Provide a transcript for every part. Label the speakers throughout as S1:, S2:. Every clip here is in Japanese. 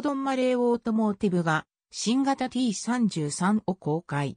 S1: ードンマレーオートモーティブが新型 T33 を公開。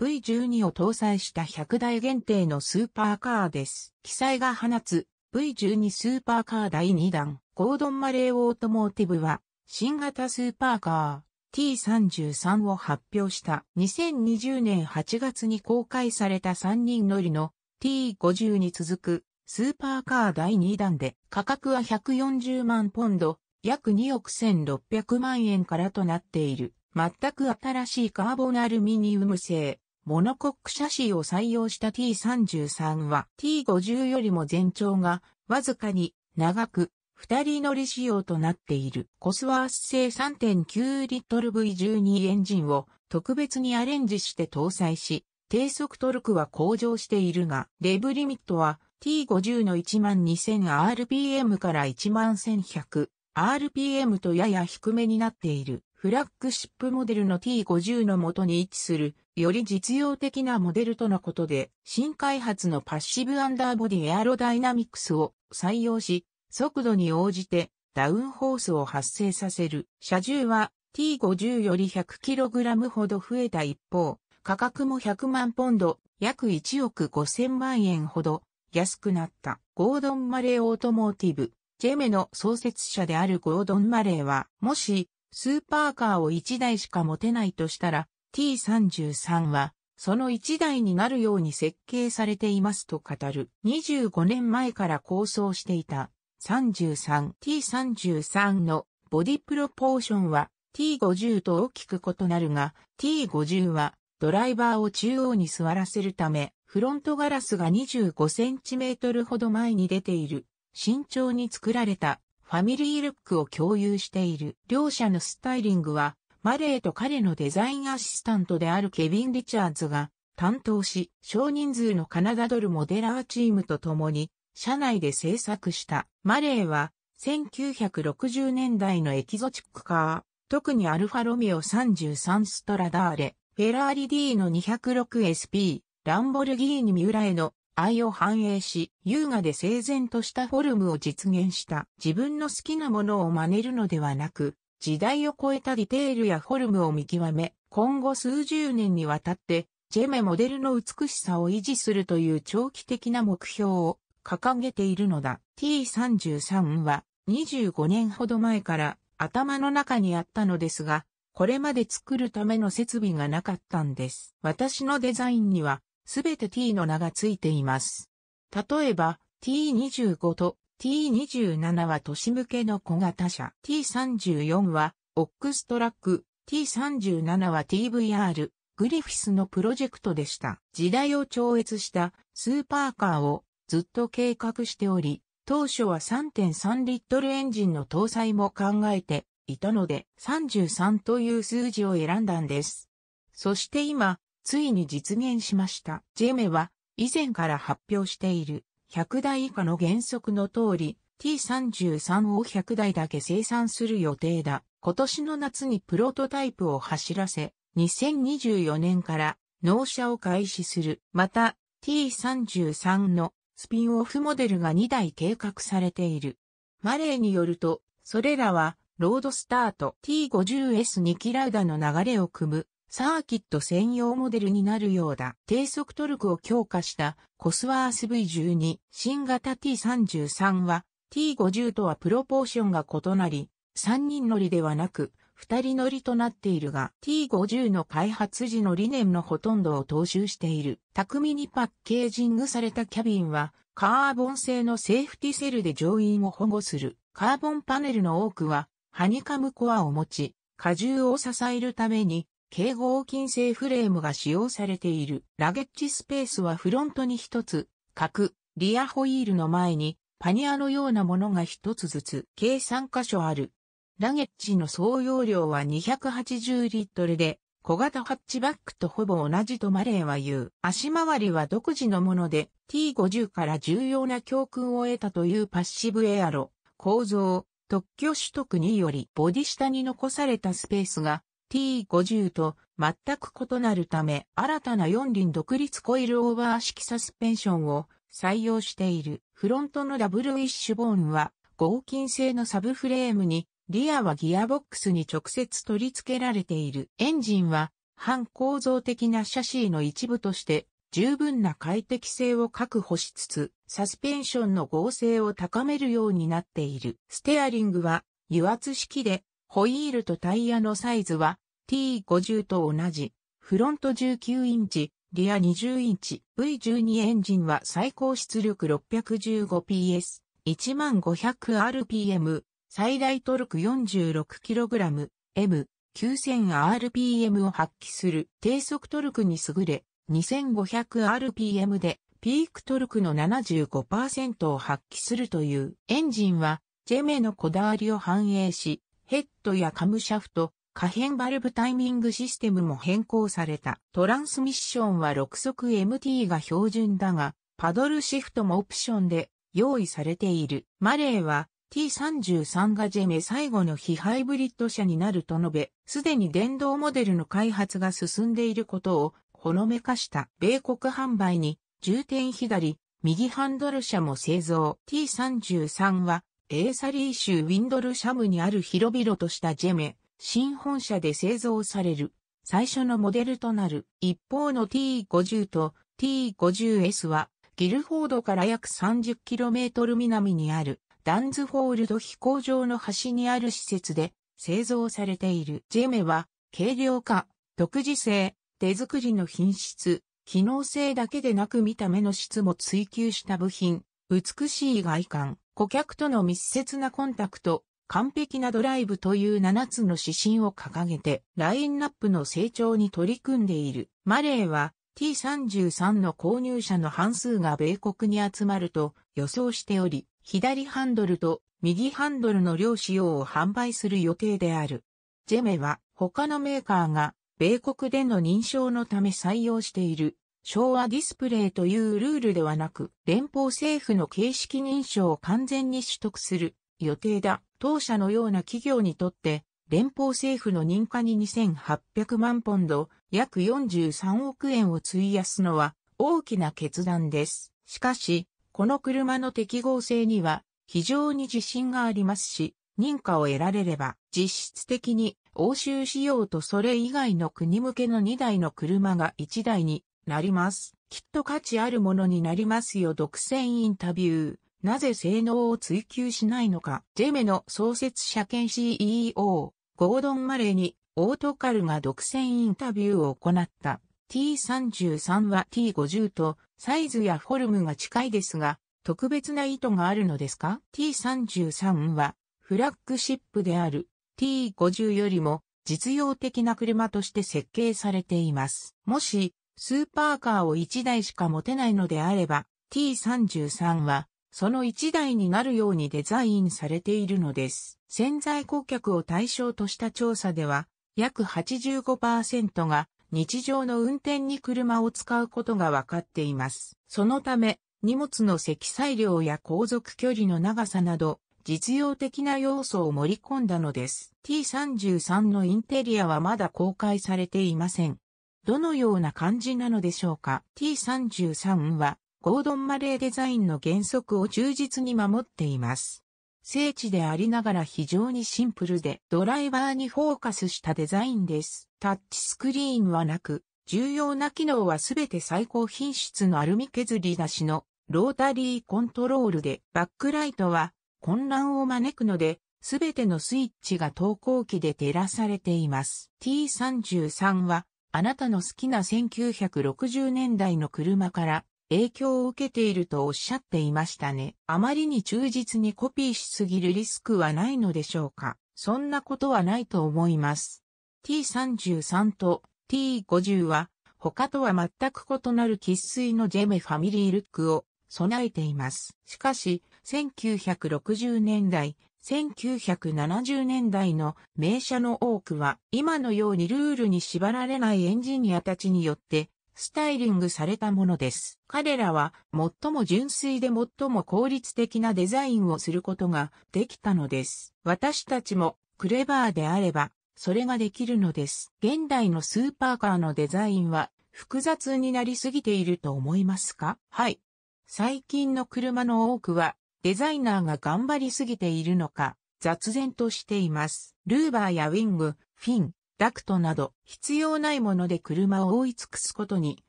S1: V12 を搭載した100台限定のスーパーカーです。記載が放つ V12 スーパーカー第2弾、ゴードンマレーオートモーティブは、新型スーパーカー T33 を発表した2020年8月に公開された3人乗りの T50 に続くスーパーカー第2弾で価格は140万ポンド、約2億1600万円からとなっている。全く新しいカーボンアルミニウム製、モノコックシャシーを採用した T33 は T50 よりも全長がわずかに長く二人乗り仕様となっているコスワース製3.9リットル V12 エンジンを特別にアレンジして搭載し、低速トルクは向上しているが、レブリミットは T50 の 12000rpm から11100 RPM とやや低めになっているフラッグシップモデルの T50 の元に位置する、より実用的なモデルとのことで、新開発のパッシブアンダーボディエアロダイナミクスを採用し、速度に応じてダウンホースを発生させる。車重は T50 より 100kg ほど増えた一方、価格も100万ポンド、約1億5000万円ほど安くなった。ゴードン・マレー・オートモーティブ。ジェメの創設者であるゴードン・マレーは、もし、スーパーカーを1台しか持てないとしたら、T33 は、その1台になるように設計されていますと語る。25年前から構想していた 33T33 のボディプロポーションは T50 と大きく異なるが、T50 はドライバーを中央に座らせるため、フロントガラスが25センチメートルほど前に出ている。慎重に作られたファミリールックを共有している。両者のスタイリングは、マレーと彼のデザインアシスタントであるケビン・リチャーズが担当し、少人数のカナダドルモデラーチームと共に、社内で制作した。マレーは、1960年代のエキゾチックカー、特にアルファロミオ33ストラダーレ、フェラーリ D の 206SP、ランボルギーニミーラへの愛を反映し、優雅で整然としたフォルムを実現した。自分の好きなものを真似るのではなく、時代を超えたディテールやフォルムを見極め、今後数十年にわたって、ジェメモデルの美しさを維持するという長期的な目標を掲げているのだ。T33 は25年ほど前から頭の中にあったのですが、これまで作るための設備がなかったんです。私のデザインにはすべて t の名がついています。例えば、t25 と t27 は都市向けの小型車、t34 はオックストラック、t37 は TVR、グリフィスのプロジェクトでした。時代を超越したスーパーカーをずっと計画しており、当初は3.3リットルエンジンの搭載も考えていたので33という数字を選んだんです。そして今、ついに実現しました。ジェメは以前から発表している100台以下の原則の通り T33 を100台だけ生産する予定だ。今年の夏にプロトタイプを走らせ2024年から納車を開始する。また T33 のスピンオフモデルが2台計画されている。マレーによると、それらはロードスタート T50S にキラウダの流れを組むサーキット専用モデルになるようだ。低速トルクを強化したコスワース V12 新型 T33 は T50 とはプロポーションが異なり、3人乗りではなく、2人乗りとなっているが、T50 の開発時の理念のほとんどを踏襲している。巧みにパッケージングされたキャビンは、カーボン製のセーフティセルで乗員を保護する。カーボンパネルの多くは、ハニカムコアを持ち、荷重を支えるために、軽合金製フレームが使用されている。ラゲッジスペースはフロントに一つ、角、リアホイールの前に、パニアのようなものが一つずつ、計三箇所ある。ラゲッジの総容量は280リットルで、小型ハッチバックとほぼ同じとマレーは言う。足回りは独自のもので T50 から重要な教訓を得たというパッシブエアロ構造、特許取得によりボディ下に残されたスペースが T50 と全く異なるため新たな4輪独立コイルオーバー式サスペンションを採用しているフロントのダブルウィッシュボーンは合金製のサブフレームにリアはギアボックスに直接取り付けられているエンジンは反構造的なシャシーの一部として十分な快適性を確保しつつ、サスペンションの剛性を高めるようになっている。ステアリングは油圧式でホイールとタイヤのサイズは T50 と同じ、フロント19インチ、リア20インチ、V12 エンジンは最高出力 615PS、1500rpm、最大トルク 46kg、M、9000rpm を発揮する低速トルクに優れ、2500rpm でピークトルクの75%を発揮するというエンジンは、ジェメのこだわりを反映し、ヘッドやカムシャフト、可変バルブタイミングシステムも変更された。トランスミッションは6速 MT が標準だが、パドルシフトもオプションで用意されている。マレーは T33 がジェメ最後の非ハイブリッド車になると述べ、すでに電動モデルの開発が進んでいることをほのめかした。米国販売に重点左、右ハンドル車も製造。T33 はエーサリー州ウィンドルシャムにある広々としたジェメ、新本社で製造される、最初のモデルとなる、一方の T50 と T50S は、ギルフォードから約 30km 南にある、ダンズフォールド飛行場の端にある施設で製造されている。ジェメは、軽量化、独自性、手作りの品質、機能性だけでなく見た目の質も追求した部品、美しい外観、顧客との密接なコンタクト、完璧なドライブという7つの指針を掲げて、ラインナップの成長に取り組んでいる。マレーは T33 の購入者の半数が米国に集まると予想しており、左ハンドルと右ハンドルの両仕様を販売する予定である。ジェメは他のメーカーが米国での認証のため採用している昭和ディスプレイというルールではなく、連邦政府の形式認証を完全に取得する予定だ。当社のような企業にとって、連邦政府の認可に2800万ポンド、約43億円を費やすのは大きな決断です。しかし、この車の適合性には非常に自信がありますし、認可を得られれば実質的に欧州仕様とそれ以外の国向けの2台の車が1台になります。きっと価値あるものになりますよ独占インタビュー。なぜ性能を追求しないのか。ジェメの創設者兼 CEO、ゴードン・マレーに、オートカルが独占インタビューを行った。T33 は T50 とサイズやフォルムが近いですが、特別な意図があるのですか ?T33 はフラッグシップである T50 よりも実用的な車として設計されています。もしスーパーカーを1台しか持てないのであれば、T33 は、その1台になるようにデザインされているのです。潜在顧客を対象とした調査では、約85%が日常の運転に車を使うことが分かっています。そのため、荷物の積載量や航続距離の長さなど、実用的な要素を盛り込んだのです。T33 のインテリアはまだ公開されていません。どのような感じなのでしょうか ?T33 は、ゴードン・マレーデザインの原則を忠実に守っています。聖地でありながら非常にシンプルでドライバーにフォーカスしたデザインです。タッチスクリーンはなく、重要な機能はすべて最高品質のアルミ削り出しのロータリーコントロールで、バックライトは混乱を招くので、すべてのスイッチが投稿機で照らされています。T33 はあなたの好きな1960年代の車から影響を受けているとおっしゃっていましたね。あまりに忠実にコピーしすぎるリスクはないのでしょうか。そんなことはないと思います。T33 と T50 は他とは全く異なる喫水のジェメファミリールックを備えています。しかし、1960年代、1970年代の名車の多くは今のようにルールに縛られないエンジニアたちによってスタイリングされたものです。彼らは最も純粋で最も効率的なデザインをすることができたのです。私たちもクレバーであればそれができるのです。現代のスーパーカーのデザインは複雑になりすぎていると思いますかはい。最近の車の多くはデザイナーが頑張りすぎているのか、雑然としています。ルーバーやウィング、フィン、ダクトなど必要ないもので車を覆い尽くすことに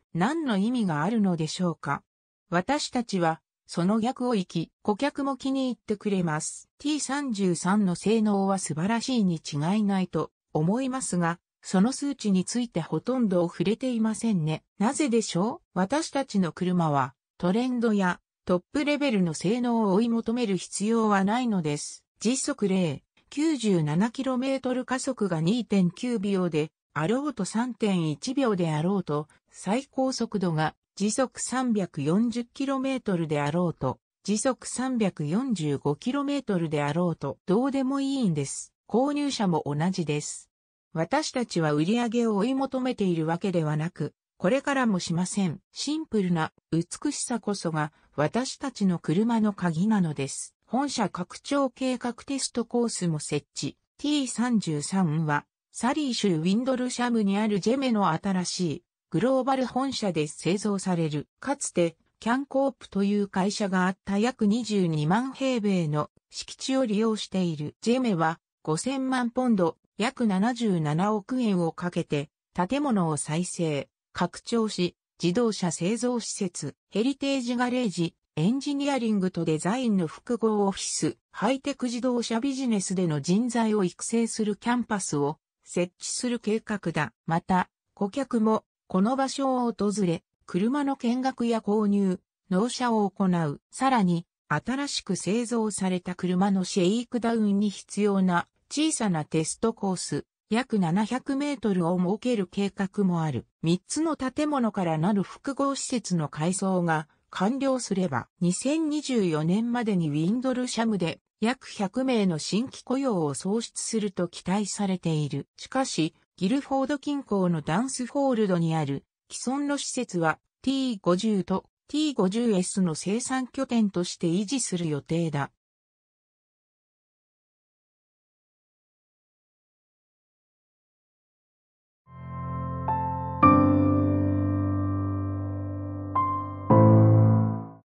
S1: 何の意味があるのでしょうか。私たちはその逆を行き、顧客も気に入ってくれます。T33 の性能は素晴らしいに違いないと思いますが、その数値についてほとんど触れていませんね。なぜでしょう私たちの車はトレンドやトップレベルの性能を追い求める必要はないのです。実測例、97km 加速が2.9秒で、あろうと3.1秒であろうと、最高速度が時速 340km であろうと、時速 345km であろうと、どうでもいいんです。購入者も同じです。私たちは売り上げを追い求めているわけではなく、これからもしません。シンプルな美しさこそが私たちの車の鍵なのです。本社拡張計画テストコースも設置。T33 はサリー州ウィンドルシャムにあるジェメの新しいグローバル本社で製造される。かつてキャンコープという会社があった約22万平米の敷地を利用している。ジェメは5000万ポンド、約77億円をかけて建物を再生。拡張し、自動車製造施設、ヘリテージガレージ、エンジニアリングとデザインの複合オフィス、ハイテク自動車ビジネスでの人材を育成するキャンパスを設置する計画だ。また、顧客もこの場所を訪れ、車の見学や購入、納車を行う。さらに、新しく製造された車のシェイクダウンに必要な小さなテストコース、約700メートルを設ける計画もある。3つの建物からなる複合施設の改装が完了すれば、2024年までにウィンドルシャムで約100名の新規雇用を創出すると期待されている。しかし、ギルフォード近郊のダンスホールドにある既存の施設は T50 と T50S の生産拠点として維持する予定だ。